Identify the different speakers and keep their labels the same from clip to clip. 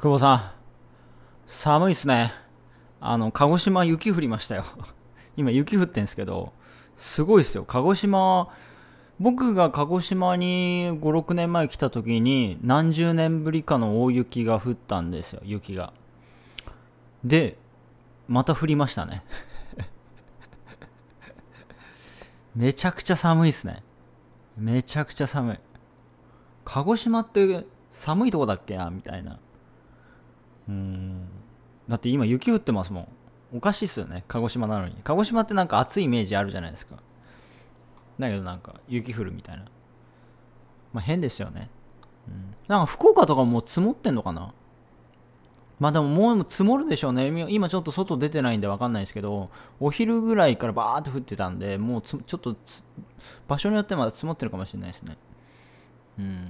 Speaker 1: 久保さん、寒いっすね。あの、鹿児島雪降りましたよ。今雪降ってんすけど、すごいっすよ。鹿児島、僕が鹿児島に5、6年前来た時に何十年ぶりかの大雪が降ったんですよ、雪が。で、また降りましたね。めちゃくちゃ寒いっすね。めちゃくちゃ寒い。鹿児島って寒いとこだっけみたいな。うんだって今雪降ってますもんおかしいっすよね鹿児島なのに鹿児島ってなんか暑いイメージあるじゃないですかだけどなんか雪降るみたいなまあ変ですよねうんなんか福岡とかもう積もってんのかなまあでももう積もるでしょうね。今ちょっと外出てないんでわかんないですけど、お昼ぐらいからバーって降ってたんで、もうちょっと場所によってまだ積もってるかもしれないですね。うん。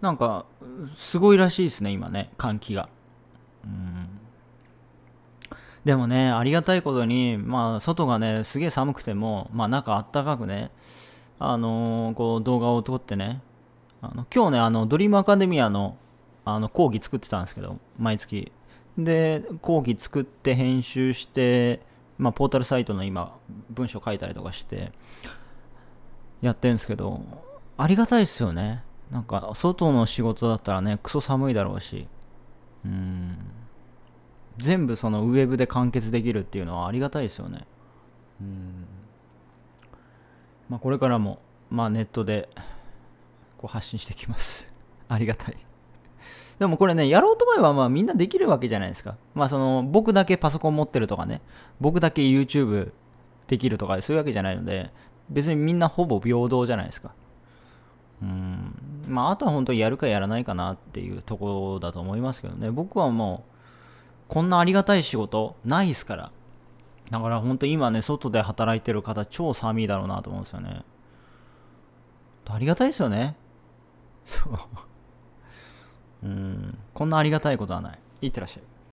Speaker 1: なんか、すごいらしいですね、今ね、換気が。うん。でもね、ありがたいことに、まあ、外がね、すげえ寒くても、まあ、中あったかくね、あのー、こう、動画を撮ってね、あの今日ね、あの、ドリームアカデミアの、あの、講義作ってたんですけど、毎月。で、講義作って、編集して、まあ、ポータルサイトの今、文章書いたりとかして、やってるんですけど、ありがたいですよね。なんか、外の仕事だったらね、クソ寒いだろうし、うん。全部そのウェブで完結できるっていうのはありがたいですよね。うん。まあ、これからも、まあ、ネットで、こう発信してきます。ありがたい。でもこれね、やろうと思えばまあみんなできるわけじゃないですか。まあその、僕だけパソコン持ってるとかね、僕だけ YouTube できるとかそういうわけじゃないので、別にみんなほぼ平等じゃないですか。まあ、あとは本当にやるかやらないかなっていうところだと思いますけどね。僕はもう、こんなありがたい仕事ないですから。だから本当今ね、外で働いてる方超寒いだろうなと思うんですよね。ありがたいですよね。そう。うん、こんなありがたいことはない。いってらっしゃい。